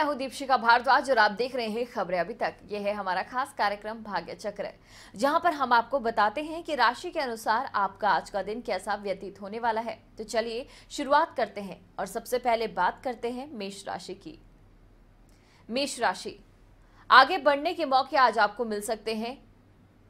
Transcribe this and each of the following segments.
मैं हूं दीपशिका भारद्वाज और आप देख रहे हैं खबरें अभी तक यह है हमारा खास कार्यक्रम भाग्य चक्र जहां पर हम आपको बताते हैं कि राशि के अनुसार आपका आज का दिन कैसा व्यतीत होने वाला है तो चलिए शुरुआत करते हैं और सबसे पहले बात करते हैं मेष राशि की मेष राशि आगे बढ़ने के मौके आज आपको मिल सकते हैं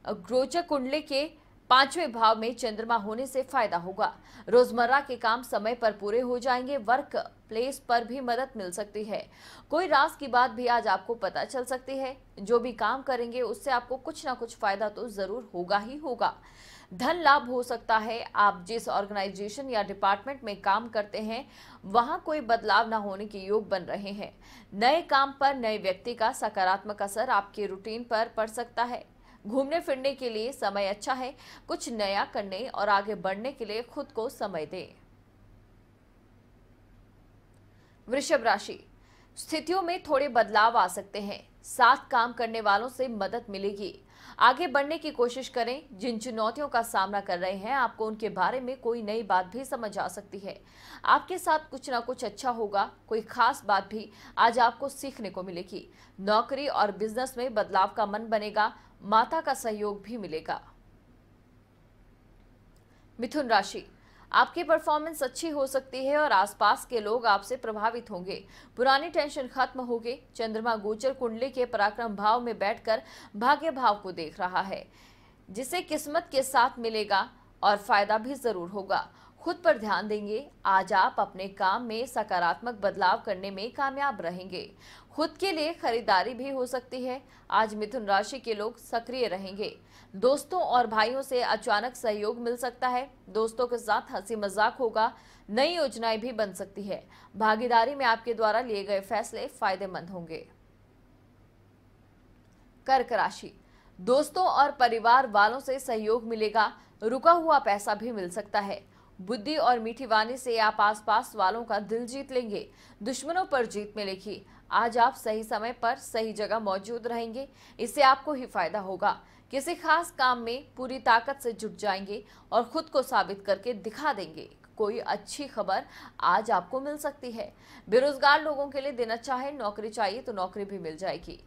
गोचर कुंडली के पांचवें भाव में चंद्रमा होने से फायदा होगा रोजमर्रा के काम समय पर पूरे हो जाएंगे वर्क प्लेस पर भी मदद मिल सकती है कोई रास की बात भी आज आपको पता चल सकती है जो भी काम करेंगे उससे आपको कुछ ना कुछ फायदा तो जरूर होगा ही होगा धन लाभ हो सकता है आप जिस ऑर्गेनाइजेशन या डिपार्टमेंट में काम करते हैं वहां कोई बदलाव ना होने के योग बन रहे हैं नए काम पर नए व्यक्ति का सकारात्मक असर आपके रूटीन पर पड़ सकता है घूमने फिरने के लिए समय अच्छा है कुछ नया करने और आगे बढ़ने के लिए खुद को समय दें वृषभ राशि स्थितियों में थोड़े बदलाव आ सकते हैं साथ काम करने वालों से मदद मिलेगी आगे बढ़ने की कोशिश करें जिन चुनौतियों का सामना कर रहे हैं आपको उनके बारे में कोई नई बात भी समझ आ सकती है आपके साथ कुछ ना कुछ अच्छा होगा कोई खास बात भी आज आपको सीखने को मिलेगी नौकरी और बिजनेस में बदलाव का मन बनेगा माता का सहयोग भी मिलेगा मिथुन राशि आपकी परफॉर्मेंस अच्छी हो सकती है और आसपास के लोग आपसे प्रभावित होंगे पुरानी टेंशन खत्म होगी चंद्रमा गोचर कुंडली के पराक्रम भाव में बैठकर भाग्य भाव को देख रहा है जिसे किस्मत के साथ मिलेगा और फायदा भी जरूर होगा खुद पर ध्यान देंगे आज आप अपने काम में सकारात्मक बदलाव करने में कामयाब रहेंगे खुद के लिए खरीदारी भी हो सकती है आज मिथुन राशि के लोग सक्रिय रहेंगे दोस्तों और भाइयों से अचानक सहयोग मिल सकता है दोस्तों के साथ हंसी मजाक होगा नई योजनाएं भी बन सकती है भागीदारी में आपके द्वारा लिए गए फैसले फायदेमंद होंगे कर्क राशि दोस्तों और परिवार वालों से सहयोग मिलेगा रुका हुआ पैसा भी मिल सकता है बुद्धि और मीठी वाणी से आप आसपास वालों का दिल जीत लेंगे दुश्मनों पर जीत मिलेगी आज आप सही समय पर सही जगह मौजूद रहेंगे इससे आपको ही फायदा होगा किसी खास काम में पूरी ताकत से जुट जाएंगे और खुद को साबित करके दिखा देंगे कोई अच्छी खबर आज आपको मिल सकती है बेरोजगार लोगों के लिए दिन अच्छा है नौकरी चाहिए तो नौकरी भी मिल जाएगी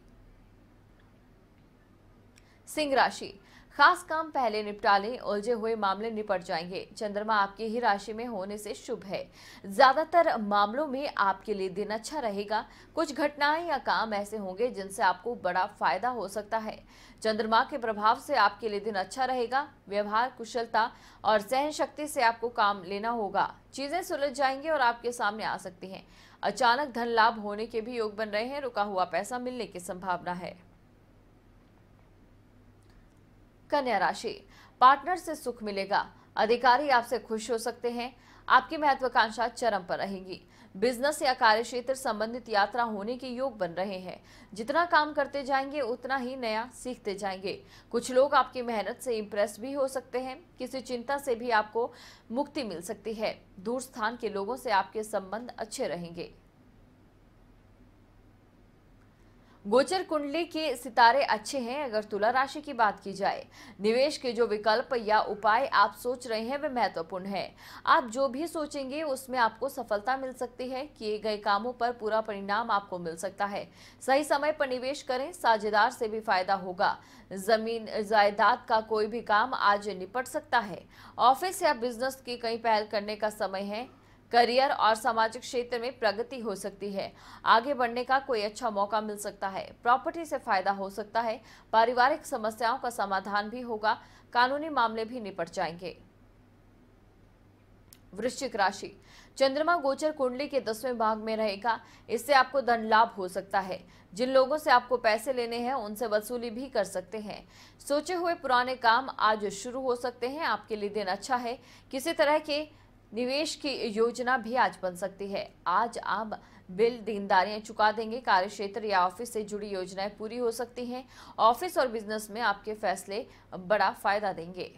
सिंह राशि खास काम पहले निपटा लें उलझे हुए मामले निपट जाएंगे चंद्रमा आपके ही राशि में होने से शुभ है ज्यादातर मामलों में आपके लिए दिन अच्छा रहेगा कुछ घटनाएं या काम ऐसे होंगे जिनसे आपको बड़ा फायदा हो सकता है चंद्रमा के प्रभाव से आपके लिए दिन अच्छा रहेगा व्यवहार कुशलता और सहन शक्ति से आपको काम लेना होगा चीजें सुलझ जाएंगे और आपके सामने आ सकती हैं अचानक धन लाभ होने के भी योग बन रहे हैं रुका हुआ पैसा मिलने की संभावना है कन्या राशि पार्टनर से सुख मिलेगा अधिकारी आपसे खुश हो सकते हैं आपकी महत्वाकांक्षा चरम पर रहेगी बिजनेस या कार्य क्षेत्र संबंधित यात्रा होने के योग बन रहे हैं जितना काम करते जाएंगे उतना ही नया सीखते जाएंगे कुछ लोग आपकी मेहनत से इम्प्रेस भी हो सकते हैं किसी चिंता से भी आपको मुक्ति मिल सकती है दूर स्थान के लोगों से आपके संबंध अच्छे रहेंगे गोचर कुंडली के सितारे अच्छे हैं अगर तुला राशि की बात की जाए निवेश के जो विकल्प या उपाय आप सोच रहे हैं वे महत्वपूर्ण हैं आप जो भी सोचेंगे उसमें आपको सफलता मिल सकती है किए गए कामों पर पूरा परिणाम आपको मिल सकता है सही समय पर निवेश करें साझेदार से भी फायदा होगा जमीन जायदाद का कोई भी काम आज निपट सकता है ऑफिस या बिजनेस की कई पहल करने का समय है करियर और सामाजिक क्षेत्र में प्रगति हो सकती है आगे बढ़ने का कोई अच्छा मौका मिल सकता है प्रॉपर्टी से फायदा हो सकता है पारिवारिक समस्याओं का समाधान भी होगा कानूनी मामले भी निपट जाएंगे वृश्चिक राशि चंद्रमा गोचर कुंडली के दसवें भाग में रहेगा इससे आपको धन लाभ हो सकता है जिन लोगों से आपको पैसे लेने हैं उनसे वसूली भी कर सकते हैं सोचे हुए पुराने काम आज शुरू हो सकते हैं आपके लिए दिन अच्छा है किसी तरह के निवेश की योजना भी आज बन सकती है आज आप बिल देनदारियां चुका देंगे कार्य क्षेत्र या ऑफिस से जुड़ी योजनाएं पूरी हो सकती हैं ऑफिस और बिजनेस में आपके फैसले बड़ा फायदा देंगे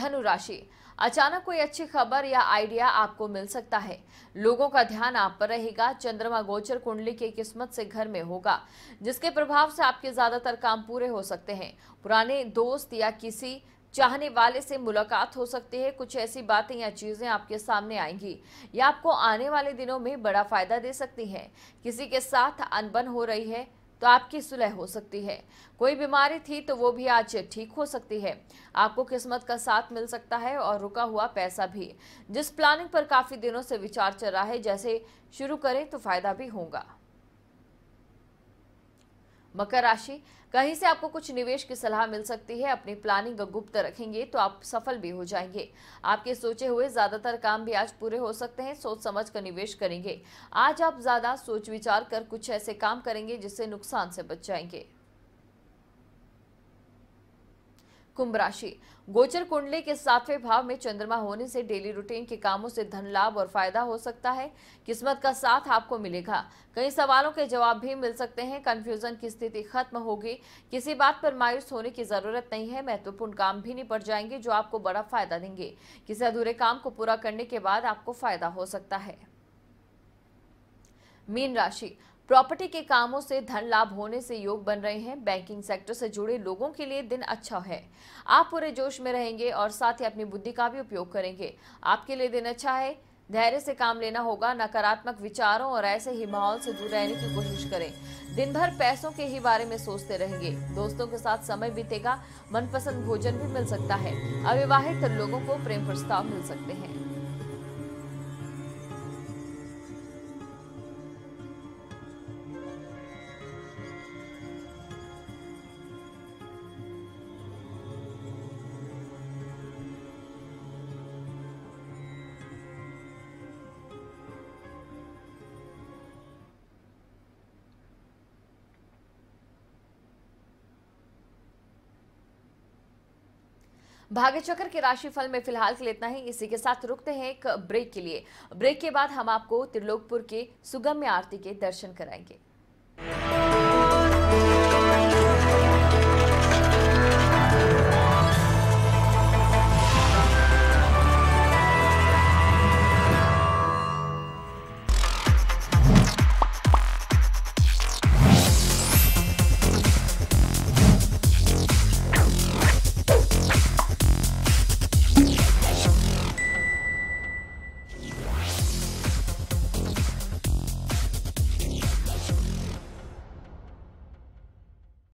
धनुराशि अचानक कोई अच्छी खबर या आइडिया आपको मिल सकता है लोगों का ध्यान आप पर रहेगा चंद्रमा गोचर कुंडली की किस्मत से घर में होगा जिसके प्रभाव से आपके ज्यादातर काम पूरे हो सकते हैं पुराने दोस्त या किसी चाहने वाले से मुलाकात हो सकती है कुछ ऐसी बातें या चीज़ें आपके सामने आएंगी या आपको आने वाले दिनों में बड़ा फ़ायदा दे सकती हैं किसी के साथ अनबन हो रही है तो आपकी सुलह हो सकती है कोई बीमारी थी तो वो भी आज ठीक हो सकती है आपको किस्मत का साथ मिल सकता है और रुका हुआ पैसा भी जिस प्लानिंग पर काफ़ी दिनों से विचार चल रहा है जैसे शुरू करें तो फ़ायदा भी होगा मकर राशि कहीं से आपको कुछ निवेश की सलाह मिल सकती है अपनी प्लानिंग गुप्त रखेंगे तो आप सफल भी हो जाएंगे आपके सोचे हुए ज्यादातर काम भी आज पूरे हो सकते हैं सोच समझ कर निवेश करेंगे आज आप ज्यादा सोच विचार कर कुछ ऐसे काम करेंगे जिससे नुकसान से बच जाएंगे कुंभ राशि गोचर कुंडली के सातवें भाव में चंद्रमा होने से डेली रूटीन के कामों से धन लाभ और फायदा हो सकता है किस्मत का साथ आपको मिलेगा कई सवालों के जवाब भी मिल सकते हैं कंफ्यूजन की स्थिति खत्म होगी किसी बात पर मायूस होने की जरूरत नहीं है महत्वपूर्ण काम भी निपट जाएंगे जो आपको बड़ा फायदा देंगे किसी अधूरे काम को पूरा करने के बाद आपको फायदा हो सकता है मीन राशि प्रॉपर्टी के कामों से धन लाभ होने से योग बन रहे हैं बैंकिंग सेक्टर से जुड़े लोगों के लिए दिन अच्छा है आप पूरे जोश में रहेंगे और साथ ही अपनी बुद्धि का भी उपयोग करेंगे आपके लिए दिन अच्छा है धैर्य से काम लेना होगा नकारात्मक विचारों और ऐसे ही माहौल से दूर रहने की कोशिश करें दिन भर पैसों के ही बारे में सोचते रहेंगे दोस्तों के साथ समय बीतेगा मनपसंद भोजन भी मिल सकता है अविवाहित लोगों को प्रेम प्रस्ताव मिल सकते हैं भाग्य चक्र के राशिफल में फिलहाल के लिए इतना ही इसी के साथ रुकते हैं एक ब्रेक के लिए ब्रेक के बाद हम आपको त्रिलोकपुर के सुगम्य आरती के दर्शन कराएंगे